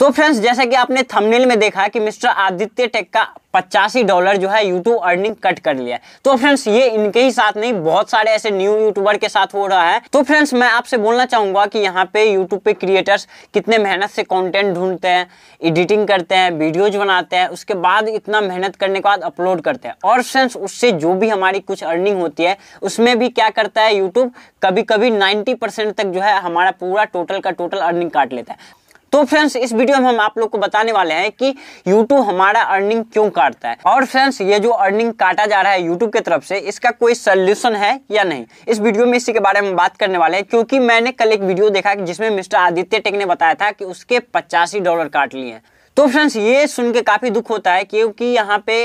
तो फ्रेंड्स जैसा कि आपने थंबनेल में देखा कि मिस्टर आदित्य टेक का पचासी डॉलर जो है यूट्यूब अर्निंग कट कर लिया तो फ्रेंड्स ये इनके ही साथ नहीं बहुत सारे ऐसे न्यू यूट्यूबर के साथ हो रहा है तो फ्रेंड्स मैं आपसे बोलना चाहूंगा कि यहाँ पे यूट्यूब पे क्रिएटर्स कितने मेहनत से कॉन्टेंट ढूंढते हैं एडिटिंग करते हैं वीडियोज बनाते हैं उसके बाद इतना मेहनत करने के बाद अपलोड करते हैं और फ्रेंड्स उससे जो भी हमारी कुछ अर्निंग होती है उसमें भी क्या करता है यूट्यूब कभी कभी नाइन्टी तक जो है हमारा पूरा टोटल का टोटल अर्निंग काट लेता है तो फ्रेंड्स इस वीडियो में हम आप लोग को बताने वाले हैं कि YouTube हमारा अर्निंग क्यों काटता है और फ्रेंड्स ये जो अर्निंग काटा जा रहा है YouTube की तरफ से इसका कोई सोल्यूशन है या नहीं इस वीडियो में इसी के बारे में बात करने वाले हैं क्योंकि मैंने कल एक वीडियो देखा जिसमें मिस्टर आदित्य टेक ने बताया था कि उसके पचासी डॉलर काट लिए हैं तो फ्रेंड्स ये सुन के काफ़ी दुख होता है क्योंकि यहाँ पे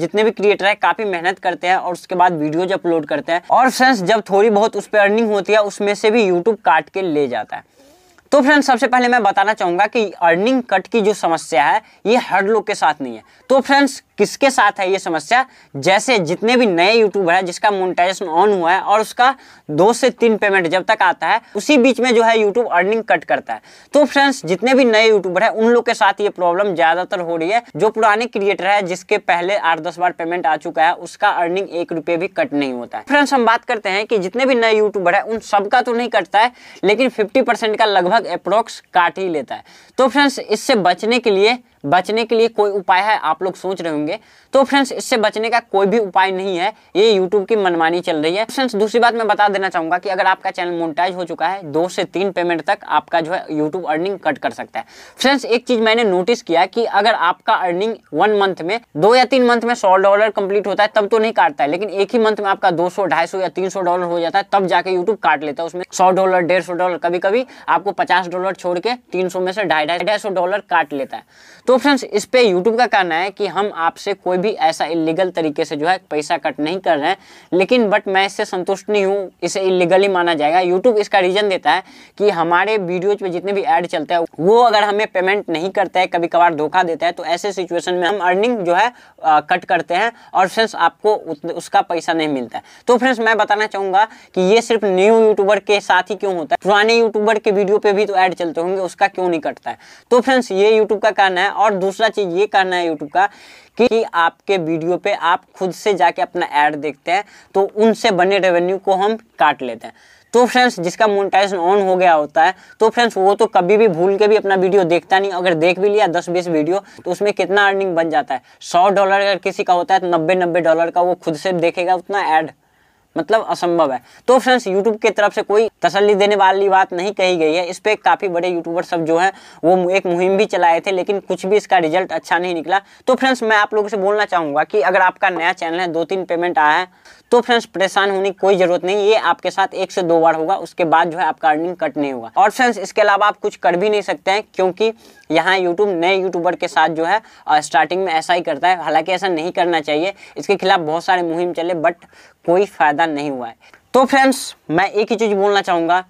जितने भी क्रिएटर है काफ़ी मेहनत करते हैं और उसके बाद वीडियोज अपलोड करते हैं और फ्रेंड्स जब थोड़ी बहुत उस पर अर्निंग होती है उसमें से भी यूट्यूब काट के ले जाता है तो फ्रेंड सबसे पहले मैं बताना चाहूंगा कि अर्निंग कट की जो समस्या है ये हर लोग के साथ नहीं है तो फ्रेंड्स किसके साथ है ये समस्या जैसे जितने भी नए यूट्यूबर है जिसका मोनिटाइजेशन ऑन हुआ है और उसका दो से तीन पेमेंट जब तक आता है उसी बीच में जो है यूट्यूब अर्निंग कट करता है तो फ्रेंड्स जितने भी नए यूट्यूबर है उन लोग के साथ ये प्रॉब्लम ज्यादातर हो रही है जो पुराने क्रिएटर है जिसके पहले आठ दस बार पेमेंट आ चुका है उसका अर्निंग एक रुपये भी कट नहीं होता है फ्रेंड्स हम बात करते हैं कि जितने भी नए यूट्यूबर है उन सबका तो नहीं कटता है लेकिन फिफ्टी का लगभग अप्रोक्स काट ही लेता है तो फ्रेंड्स इससे बचने के लिए बचने के लिए कोई उपाय है आप लोग सोच रहे होंगे तो फ्रेंड्स इससे बचने का कोई भी उपाय नहीं है ये यूट्यूब की मनमानी चल रही है फ्रेंड्स दूसरी बात मैं बता देना चाहूंगा कि अगर आपका चैनल मोनिटाइज हो चुका है दो से तीन पेमेंट तक आपका जो है यूट्यूब अर्निंग कट कर सकता है फ्रेंड्स एक चीज मैंने नोटिस किया कि अगर आपका अर्निंग वन मंथ में दो या तीन मंथ में सौ डॉलर कंप्लीट होता है तब तो नहीं काटता है लेकिन एक ही मंथ में आपका दो सौ या तीन डॉलर हो जाता है तब जाके यूट्यूब काट लेता है उसमें सौ डॉलर डेढ़ डॉलर कभी कभी आपको पचास डॉलर छोड़ के तीन में से ढाई ढाई डॉलर काट लेता है तो फ्रेंड्स इस पे यूट्यूब का कहना है कि हम आपसे कोई भी ऐसा इलीगल तरीके से जो है पैसा कट नहीं कर रहे हैं लेकिन बट मैं इससे संतुष्ट नहीं हूँ इसे इलीगली माना जाएगा यूट्यूब इसका रीजन देता है कि हमारे वीडियोज में जितने भी एड चलते हैं वो अगर हमें पेमेंट नहीं करता है कभी कभार धोखा देता है तो ऐसे सिचुएशन में हम अर्निंग जो है आ, कट करते हैं और फ्रेंड्स आपको उसका पैसा नहीं मिलता है तो फ्रेंड्स मैं बताना चाहूँगा कि ये सिर्फ न्यू यूट्यूबर के साथ ही क्यों होता है पुराने यूट्यूबर के वीडियो पे भी तो ऐड चलते होंगे उसका क्यों नहीं कटता है तो फ्रेंड्स ये यूट्यूब का कहना है और दूसरा चीज़ ये कहना है यूट्यूब का कि आपके वीडियो पे आप खुद से जाके अपना ऐड देखते हैं तो उनसे बने रेवेन्यू को हम काट लेते हैं तो फ्रेंड्स जिसका मोनिटाइजेशन ऑन हो गया होता है तो फ्रेंड्स वो तो कभी भी भूल के भी अपना वीडियो देखता नहीं अगर देख भी लिया दस बीस वीडियो तो उसमें कितना अर्निंग बन जाता है सौ डॉलर अगर किसी का होता है तो नब्बे नब्बे डॉलर का वो खुद से देखेगा उतना ऐड मतलब असंभव है तो फ्रेंड्स यूट्यूब की तरफ से कोई तसल्ली देने वाली बात नहीं कही गई है इस पर काफ़ी बड़े यूट्यूबर सब जो हैं वो एक मुहिम भी चलाए थे लेकिन कुछ भी इसका रिजल्ट अच्छा नहीं निकला तो फ्रेंड्स मैं आप लोगों से बोलना चाहूँगा कि अगर आपका नया चैनल है दो तीन पेमेंट आया है तो फ्रेंड्स परेशान होने की कोई जरूरत नहीं ये आपके साथ एक से दो बार होगा उसके बाद जो है आपका अर्निंग कट नहीं होगा और फ्रेंड्स इसके अलावा आप कुछ कर भी नहीं सकते हैं क्योंकि यहाँ यूट्यूब नए यूट्यूबर के साथ जो है स्टार्टिंग में ऐसा ही करता है हालांकि ऐसा नहीं करना चाहिए इसके खिलाफ बहुत सारे मुहिम चले बट कोई फ़ायदा नहीं हुआ है तो फ्रेंड्स मैं एक ही चीज़ बोलना चाहूंगा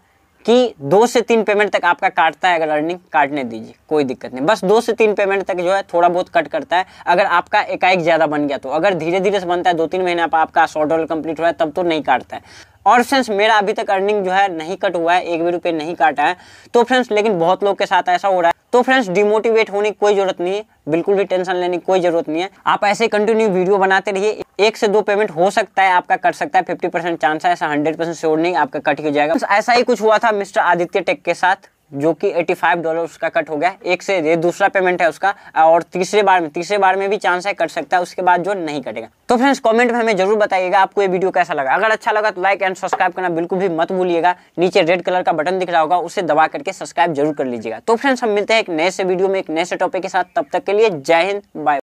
कि दो से तीन पेमेंट तक आपका काटता है अगर अर्निंग काटने दीजिए कोई दिक्कत नहीं बस दो से तीन पेमेंट तक जो है थोड़ा बहुत कट करता है अगर आपका एकाएक ज़्यादा बन गया तो अगर धीरे धीरे से बनता है दो तीन महीने आप, आपका शॉर्ट रोल कंप्लीट हुआ है तब तो नहीं काटता है और फ्रेंड्स मेरा अभी तक अर्निंग जो है नहीं कट हुआ है एक भी रुपये नहीं काटा है तो फ्रेंड्स लेकिन बहुत लोग के साथ ऐसा हो रहा है तो फ्रेंड्स डिमोटिवेट होने की कोई जरूरत नहीं है बिल्कुल भी टेंशन लेने की कोई जरूरत नहीं है आप ऐसे कंटिन्यू वीडियो बनाते रहिए एक से दो पेमेंट हो सकता है आपका कट सकता है फिफ्टी परसेंट चांस है ऐसा हंड्रेड परसेंट श्योर नहीं आपका कट हो जाएगा ऐसा ही कुछ हुआ था मिस्टर आदित्य टेक के साथ जो कि 85 डॉलर उसका कट हो गया एक से ये दूसरा पेमेंट है उसका और तीसरे बार में तीसरे बार में भी चांस है कट सकता है उसके बाद जो नहीं कटेगा तो फ्रेंड्स कमेंट में हमें जरूर बताइएगा आपको ये वीडियो कैसा लगा अगर अच्छा लगा तो लाइक एंड सब्सक्राइब करना बिल्कुल भी मत भूलिएगा नीचे रेड कलर का बटन दिख रहा होगा उसे दबा करके सब्सक्राइब जरूर कर लीजिएगा तो फ्रेंड्स हम मिलते हैं एक नए से वीडियो में एक नए से टॉपिक के साथ तब तक के लिए जय हिंद बाय